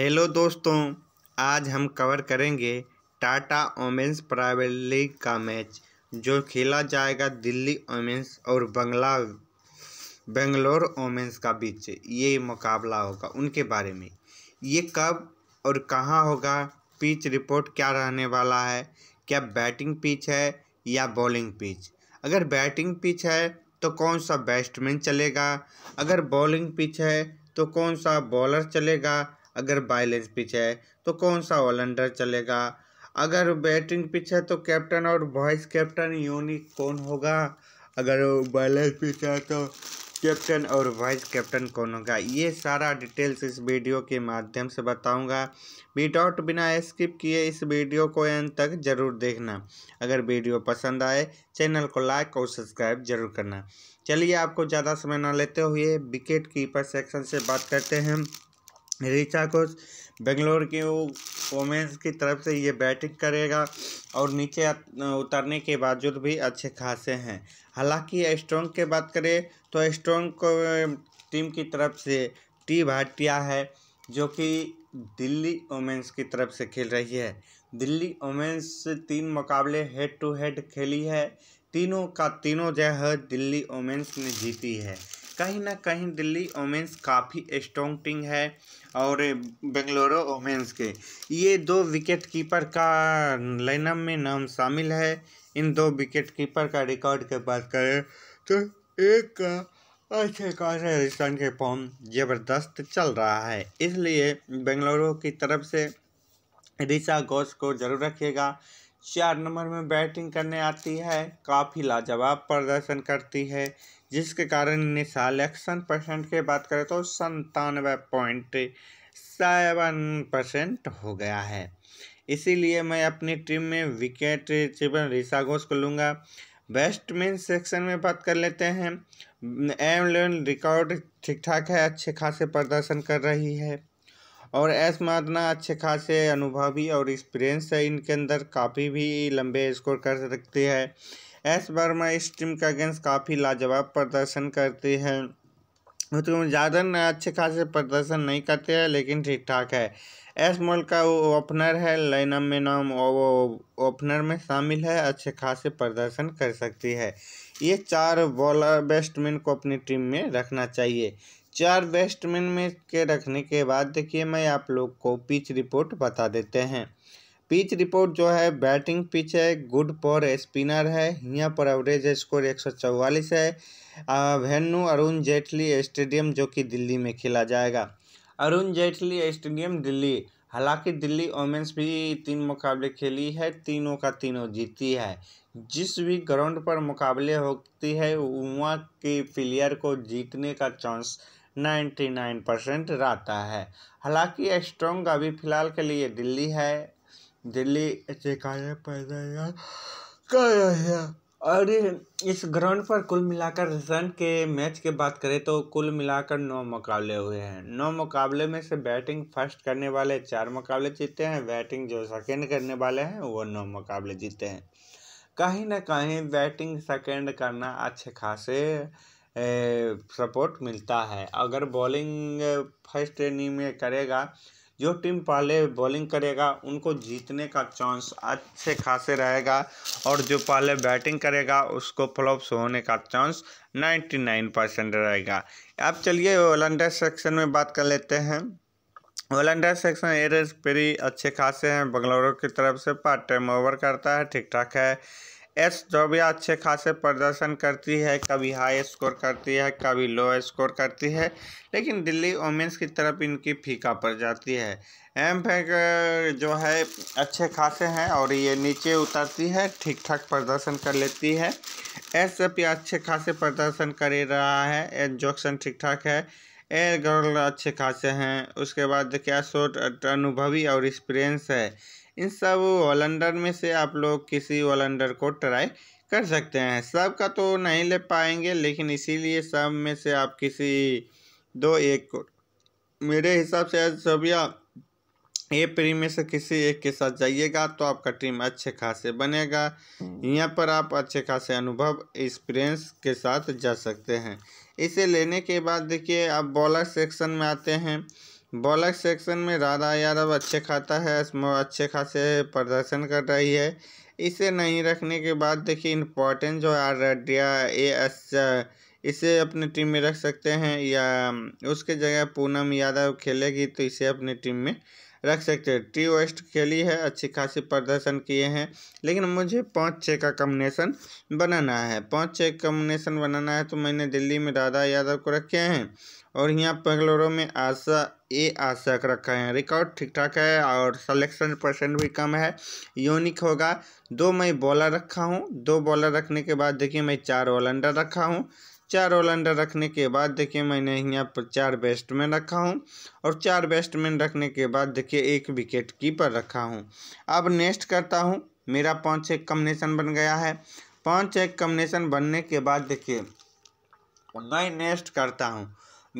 Hello दोस्तों आज हम कवर करेंगे टाटा ओमेंस प्राइवेट लीग का मैच जो खेला जाएगा दिल्ली ओमेंस और बंगला बेंगलोर ओमेंस का बीच ये मुकाबला होगा उनके बारे में ये कब और कहाँ होगा पिच रिपोर्ट क्या रहने वाला है क्या बैटिंग पिच है या बॉलिंग पिच अगर बैटिंग पिच है तो कौन सा बैट्समैन चलेगा अगर बॉलिंग पिच है तो कौन सा बॉलर चलेगा अगर बायलेंस पिच है तो कौन सा ऑलराउंडर चलेगा अगर बैटिंग पिच है तो कैप्टन और वाइस कैप्टन यूनिक कौन होगा अगर बैलेंस पिच है तो कैप्टन और वाइस कैप्टन कौन होगा ये सारा डिटेल्स इस वीडियो के माध्यम से बताऊंगा विदाउट बिना स्किप किए इस वीडियो को एंड तक जरूर देखना अगर वीडियो पसंद आए चैनल को लाइक और सब्सक्राइब जरूर करना चलिए आपको ज़्यादा समय ना लेते हुए विकेट कीपर सेक्शन से बात करते हैं रिचा घोष बेंगलोर के वोमेंस की तरफ से ये बैटिंग करेगा और नीचे उतरने के बावजूद भी अच्छे खासे हैं हालांकि स्ट्रॉन्ग के बात करें तो स्ट्रॉन्ग को टीम की तरफ से टी भाटिया है जो कि दिल्ली वोमेंस की तरफ से खेल रही है दिल्ली ओमेंस तीन मुकाबले हेड टू हेड खेली है तीनों का तीनों जय दिल्ली वोमेंस ने जीती है कहीं ना कहीं दिल्ली ओमेंस काफ़ी स्ट्रॉन्ग टीम है और बेंगलोरो ओमेंस के ये दो विकेट कीपर का लाइनअप में नाम शामिल है इन दो विकेट कीपर का रिकॉर्ड की बात करें तो एक का अच्छे खास राजस्थान के फॉर्म जबरदस्त चल रहा है इसलिए बेंगलुरु की तरफ से रिशा घोष को जरूर रखिएगा चार नंबर में बैटिंग करने आती है काफ़ी लाजवाब प्रदर्शन करती है जिसके कारण निसाल एक्शन परसेंट की बात करें तो संतानवे पॉइंट सेवन परसेंट हो गया है इसीलिए मैं अपनी टीम में विकेट चिपन रिसा घोष को लूँगा बैट्समैन सेक्शन में बात कर लेते हैं एम लेवन रिकॉर्ड ठीक ठाक है अच्छे खासे प्रदर्शन कर रही है और एस मादना अच्छे खासे अनुभवी और एक्सपीरियंस है इनके अंदर काफ़ी भी लंबे स्कोर कर सकती है एस वर्मा इस टीम का अगेंस्ट काफ़ी लाजवाब प्रदर्शन करती है तो ज़्यादा अच्छे खासे प्रदर्शन नहीं करते हैं लेकिन ठीक ठाक है एस मॉल का वो ओपनर है लाइनअप में नाम वो ओपनर में शामिल है अच्छे खासे प्रदर्शन कर सकती है ये चार बॉलर बैट्समैन को अपनी टीम में रखना चाहिए चार बैट्समैन में के रखने के बाद देखिए मैं आप लोग को पिच रिपोर्ट बता देते हैं पिच रिपोर्ट जो है बैटिंग पिच है गुड पर स्पिनर है यहाँ पर एवरेज स्कोर एक सौ चौवालीस है वेन्नू अरुण जेटली स्टेडियम जो कि दिल्ली में खेला जाएगा अरुण जेटली स्टेडियम दिल्ली हालांकि दिल्ली वोमेंस भी तीन मुकाबले खेली है तीनों का तीनों जीती है जिस भी ग्राउंड पर मुकाबले होती है वहाँ के प्लेयर को जीतने का चांस नाइन्टी नाइन परसेंट रहता है हालांकि स्ट्रॉन्ग अभी फिलहाल के लिए दिल्ली है दिल्ली से कार्य और इस ग्राउंड पर कुल मिलाकर रन के मैच की बात करें तो कुल मिलाकर नौ मुकाबले हुए हैं नौ मुकाबले में से बैटिंग फर्स्ट करने वाले चार मुकाबले जीते हैं बैटिंग जो सेकेंड करने वाले हैं वो नौ मुकाबले जीते हैं कहीं ना कहीं बैटिंग सेकेंड करना अच्छे खासे सपोर्ट मिलता है अगर बॉलिंग फर्स्ट इनिंग में करेगा जो टीम पहले बॉलिंग करेगा उनको जीतने का चांस अच्छे खासे रहेगा और जो पहले बैटिंग करेगा उसको फ्लॉप्स होने का चांस 99 परसेंट रहेगा अब चलिए ओलंडर सेक्शन में बात कर लेते हैं ओलंडर सेक्शन एयर पेरी अच्छे खासे हैं बंगलौर की तरफ से पार्ट टाइम ओवर करता है ठीक ठाक है एस द्रव्या अच्छे खासे प्रदर्शन करती है कभी हाई स्कोर करती है कभी लो स्कोर करती है लेकिन दिल्ली वोमेंस की तरफ इनकी फीका पड़ जाती है एम फैक जो है अच्छे खासे हैं और ये नीचे उतरती है ठीक ठाक प्रदर्शन कर लेती है एस एफ अच्छे खासे प्रदर्शन कर ही रहा है एस जोक्सन ठीक ठाक है एयर गर्ल अच्छे खासे हैं उसके बाद क्या शोट अनुभवी और एक्सपीरियंस है इन सब वॉलेंडर में से आप लोग किसी वॉलेंडर को ट्राई कर सकते हैं सब का तो नहीं ले पाएंगे लेकिन इसीलिए सब में से आप किसी दो एक को मेरे हिसाब से सबिया ए प्री में से किसी एक के साथ जाइएगा तो आपका टीम अच्छे खासे बनेगा हम्म। यहाँ पर आप अच्छे खासे अनुभव एक्सपीरियंस के साथ जा सकते हैं इसे लेने के बाद देखिए आप बॉलर सेक्शन में आते हैं बॉलर सेक्शन में राधा यादव अच्छे खाता है अच्छे खासे प्रदर्शन कर रही है इसे नहीं रखने के बाद देखिए इम्पोर्टेंट जो है रेडिया ए एस इसे अपने टीम में रख सकते हैं या उसके जगह पूनम यादव खेलेगी तो इसे अपनी टीम में रख सकते हैं टी वेस्ट खेली है अच्छी खासी प्रदर्शन किए हैं लेकिन मुझे पाँच छः का कम्बिनेशन बनाना है पाँच छः कम्बिनेशन बनाना है तो मैंने दिल्ली में राधा यादव को रखे हैं और यहाँ बेंगलोरो में आशा ए आशा रखा है रिकॉर्ड ठीक ठाक है और सलेक्शन परसेंट भी कम है यूनिक होगा दो मैं बॉलर रखा हूँ दो बॉलर रखने के बाद देखिए मैं चार ऑलराउंडर रखा हूँ चार ऑल अंडर रखने के बाद देखिए मैंने यहाँ पर चार बैट्समैन रखा हूँ और चार बैट्समैन रखने के बाद देखिए एक विकेट कीपर रखा हूँ अब नेक्स्ट करता हूँ मेरा पाँच एक कम्बिनेशन बन गया है पाँच एक कम्बिनेशन बनने के बाद देखिए मैं नेक्स्ट करता हूँ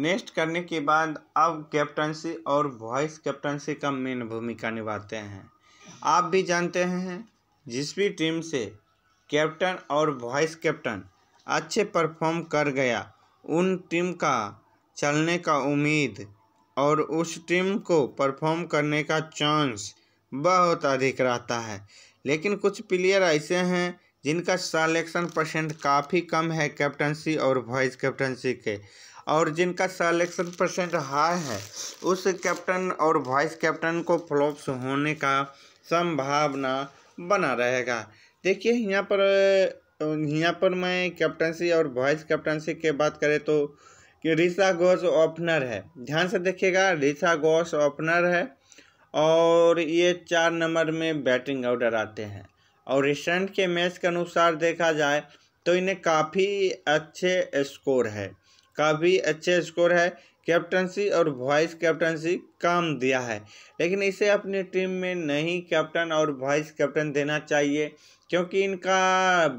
नेक्स्ट करने के बाद अब कैप्टनसी और वॉइस कैप्टनसी का मेन भूमिका निभाते हैं आप भी जानते हैं जिस भी टीम से कैप्टन और वॉइस कैप्टन अच्छे परफॉर्म कर गया उन टीम का चलने का उम्मीद और उस टीम को परफॉर्म करने का चांस बहुत अधिक रहता है लेकिन कुछ प्लेयर ऐसे हैं जिनका सलेक्शन परसेंट काफ़ी कम है कैप्टनसी और वाइस कैप्टनसी के और जिनका सलेक्शन परसेंट हाई है उस कैप्टन और वाइस कैप्टन को फ्लॉप्स होने का संभावना बना रहेगा देखिए यहाँ पर तो यहाँ पर मैं कैप्टनसी और वाइस कैप्टनसी के बात करें तो कि रिशा घोष ओपनर है ध्यान से देखिएगा रिशा घोष ओपनर है और ये चार नंबर में बैटिंग ऑर्डर आते हैं और रिसेंट के मैच के अनुसार देखा जाए तो इन्हें काफ़ी अच्छे स्कोर है काफ़ी अच्छे स्कोर है कैप्टनसी और वाइस कैप्टनसी काम दिया है लेकिन इसे अपनी टीम में नहीं कैप्टन और वाइस कैप्टन देना चाहिए क्योंकि इनका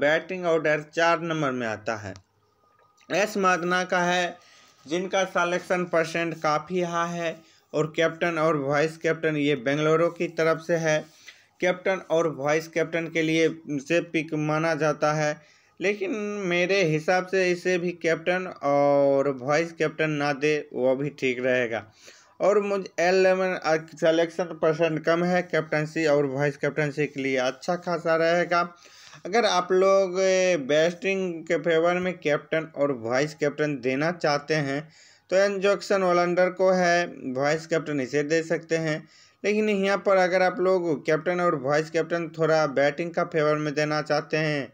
बैटिंग ऑर्डर चार नंबर में आता है एस मादना का है जिनका सलेक्शन परसेंट काफ़ी हाई है और कैप्टन और वाइस कैप्टन ये बेंगलोरो की तरफ से है कैप्टन और वाइस कैप्टन के लिए से पिक माना जाता है लेकिन मेरे हिसाब से इसे भी कैप्टन और वाइस कैप्टन ना दे वो भी ठीक रहेगा और मुझे एलेवन सेलेक्शन परसेंट तो कम है कैप्टनसी और वाइस कैप्टनसी के लिए अच्छा खासा रहेगा अगर आप लोग बैटिंग के फेवर में कैप्टन और वाइस कैप्टन देना चाहते हैं तो एन जॉक्सन वॉलंडर को है वाइस कैप्टन इसे दे सकते हैं लेकिन यहाँ पर अगर आप लोग कैप्टन और वाइस कैप्टन थोड़ा बैटिंग का फेवर में देना चाहते हैं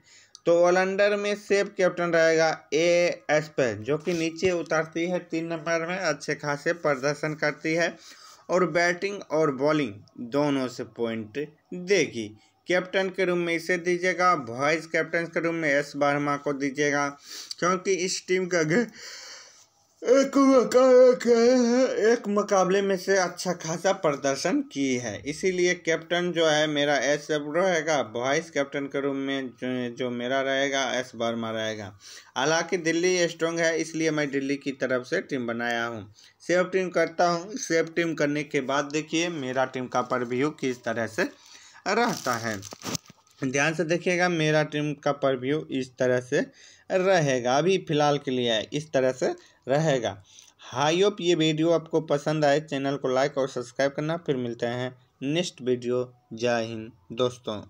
तो ऑलराउंडर में सेफ कैप्टन रहेगा ए एस्पेन जो कि नीचे उतारती है तीन नंबर में अच्छे खासे प्रदर्शन करती है और बैटिंग और बॉलिंग दोनों से पॉइंट देगी कैप्टन के रूम में इसे दीजिएगा वाइस कैप्टन के रूम में एस वर्मा को दीजिएगा क्योंकि इस टीम का एक एक मुकाबले में से अच्छा खासा प्रदर्शन की है इसीलिए कैप्टन जो है मेरा एस रहेगा वाइस कैप्टन के रूप में जो, जो मेरा रहेगा एस वर्मा रहेगा हालांकि दिल्ली स्ट्रॉन्ग है इसलिए मैं दिल्ली की तरफ से टीम बनाया हूँ सेव टीम करता हूँ सेव टीम करने के बाद देखिए मेरा टीम का परव्यू किस तरह से रहता है ध्यान से देखिएगा मेरा टीम का परव्यू इस तरह से रहेगा अभी फ़िलहाल के लिए इस तरह से रहेगा हाई होप ये वीडियो आपको पसंद आए चैनल को लाइक और सब्सक्राइब करना फिर मिलते हैं नेक्स्ट वीडियो जय हिंद दोस्तों